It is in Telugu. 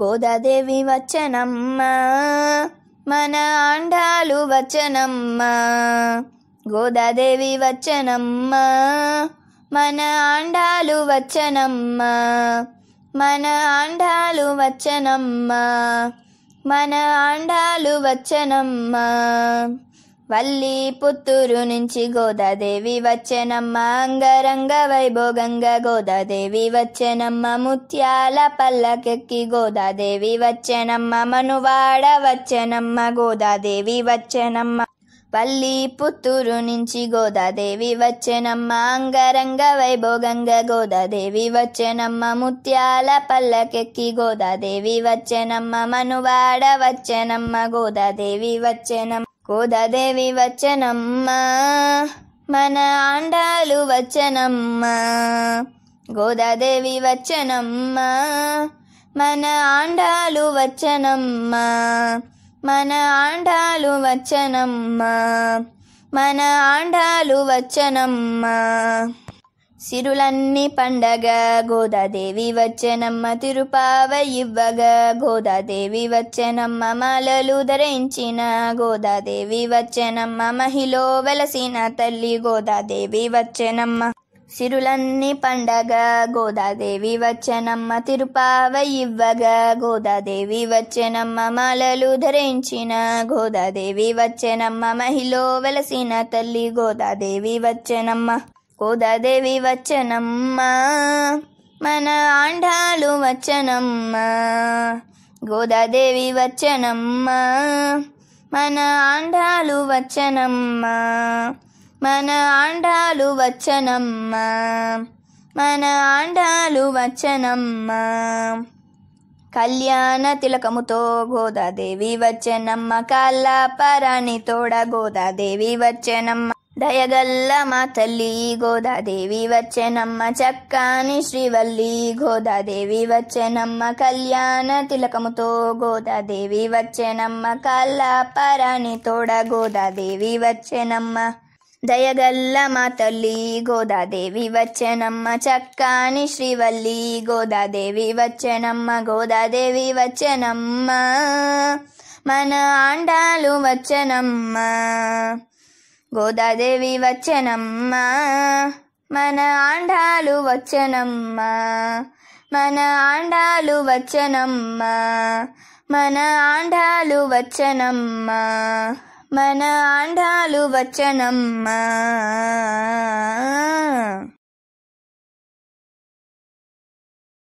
గోదాదేవి వచ్చనమ్మ మన ఆండాలు వచ్చనమ్మా గోదాదేవి వచ్చనమ్మ మన ఆండాలు వచ్చనమ్మ మన ఆండాలు వచ్చనమ్మా మన ఆండాలు వచ్చనమ్మా వల్లి పుత్తూరు నుంచి గోదాదేవి వచ్చెనమ్మ అంగరంగ వైభోగంగా గోదాదేవి వచ్చెనమ్మ ముత్యాల పల్లకెక్కి గోదాదేవి వచ్చెనమ్మ మనువాడ వచ్చెనమ్మ గోదాదేవి వచ్చెనమ్మ వల్లి పుత్తూరు నుంచి గోదాదేవి వచ్చెనమ్మ అంగరంగ వైభోగంగా గోదాదేవి వచ్చెనమ్మ ముత్యాల పల్లకెక్కి గోదాదేవి వచ్చెనమ్మ మనువాడ వచ్చెనమ్మ గోదాదేవి వచ్చెనమ్మ కోదదేవి వచ్చనమ్మా మన ఆండాలు వచ్చనమ్మా గోదాదేవి వచ్చనమ్మా మన ఆండాలు వచ్చనమ్మా మన ఆండాలు వచ్చనమ్మా మన ఆండాలు వచ్చనమ్మా సిరులన్నీ పండగ గోదాదేవి వచ్చనమ్మ తిరుపావ ఇవ్వగ గోదాదేవి వచ్చనమ్మ మాలలు ధరించిన గోదాదేవి వచ్చనమ్మ మహిళ వెలసిన తల్లి గోదాదేవి వచ్చనమ్మ సిరులన్నీ పండగ గోదాదేవి వచ్చనమ్మ తిరుపావ ఇవ్వగ గోదాదేవి వచ్చనమ్మ మాలలు ధరించిన గోదాదేవి వచ్చనమ్మ మహిళ వెలసిన తల్లి గోదాదేవి వచ్చనమ్మ గోదాదేవి వచ్చనమ్మా మన ఆండాలు వచ్చనమ్మా గోదాదేవి వచ్చనమ్మా మన ఆండాలు వచ్చనమ్మా మన ఆండాలు వచ్చనమ్మా మన ఆండాలు వచ్చనమ్మా కళ్యాణ తిలకముతో గోదాదేవి వచ్చనమ్మ కళ్ళ పరాణి తోడ గోదాదేవి వచ్చనమ్మ దయగల్ల మా తల్లి గోదాదేవి వచ్చెనమ్మ చక్కాని శ్రీవల్లి గోదాదేవి వచ్చెనమ్మ కళ్యాణ తిలకముతో గోదాదేవి వచ్చెనమ్మ కళ్ళ తోడ గోదాదేవి వచ్చెనమ్మ దయగల్ల మా తల్లి గోదాదేవి వచ్చెనమ్మ చక్కాని శ్రీవల్లి గోదాదేవి వచ్చెనమ్మ గోదాదేవి వచ్చెనమ్మ మన ఆండాలు వచ్చెనమ్మ గోదాదేవి వచ్చనమ్మా మన ఆండాలు వచ్చనమ్మా మన ఆండాలు వచ్చనమ్మా మన ఆండాలు వచ్చనమ్మా మన ఆండాలు వచ్చనమ్మా